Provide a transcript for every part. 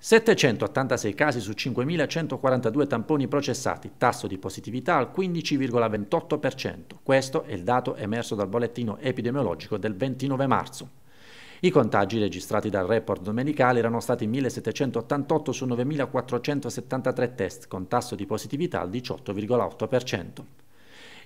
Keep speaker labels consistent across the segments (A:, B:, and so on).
A: 786 casi su 5.142 tamponi processati, tasso di positività al 15,28%. Questo è il dato emerso dal bollettino epidemiologico del 29 marzo. I contagi registrati dal report domenicale erano stati 1.788 su 9.473 test, con tasso di positività al 18,8%.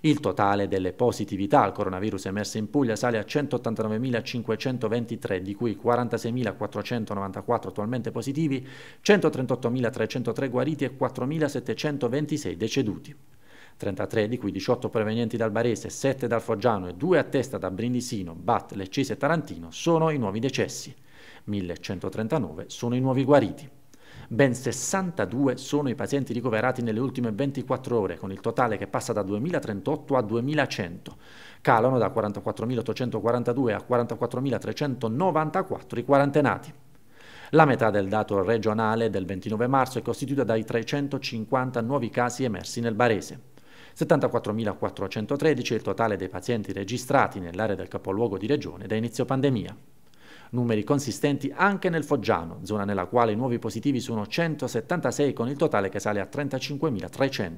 A: Il totale delle positività al coronavirus emerse in Puglia sale a 189.523, di cui 46.494 attualmente positivi, 138.303 guariti e 4.726 deceduti. 33, di cui 18 provenienti dal Barese, 7 dal Foggiano e 2 a testa da Brindisino, Bat, Leccese e Tarantino, sono i nuovi decessi. 1139 sono i nuovi guariti. Ben 62 sono i pazienti ricoverati nelle ultime 24 ore, con il totale che passa da 2038 a 2100. Calano da 44.842 a 44.394 i quarantenati. La metà del dato regionale del 29 marzo è costituita dai 350 nuovi casi emersi nel Barese. 74.413 è il totale dei pazienti registrati nell'area del capoluogo di regione da inizio pandemia numeri consistenti anche nel Foggiano, zona nella quale i nuovi positivi sono 176 con il totale che sale a 35.300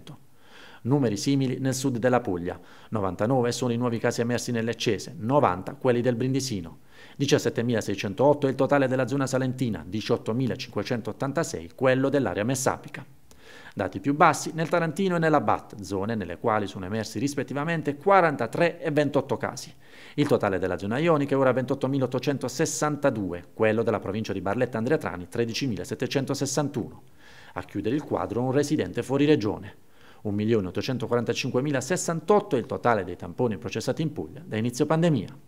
A: numeri simili nel sud della Puglia. 99 sono i nuovi casi emersi nell'Eccese, 90 quelli del Brindisino. 17.608 è il totale della zona salentina, 18.586 quello dell'area messapica dati più bassi nel Tarantino e nella BAT, zone nelle quali sono emersi rispettivamente 43 e 28 casi. Il totale della zona ionica è ora 28.862, quello della provincia di Barletta Andrea Trani 13.761. A chiudere il quadro un residente fuori regione. 1.845.068 è il totale dei tamponi processati in Puglia da inizio pandemia.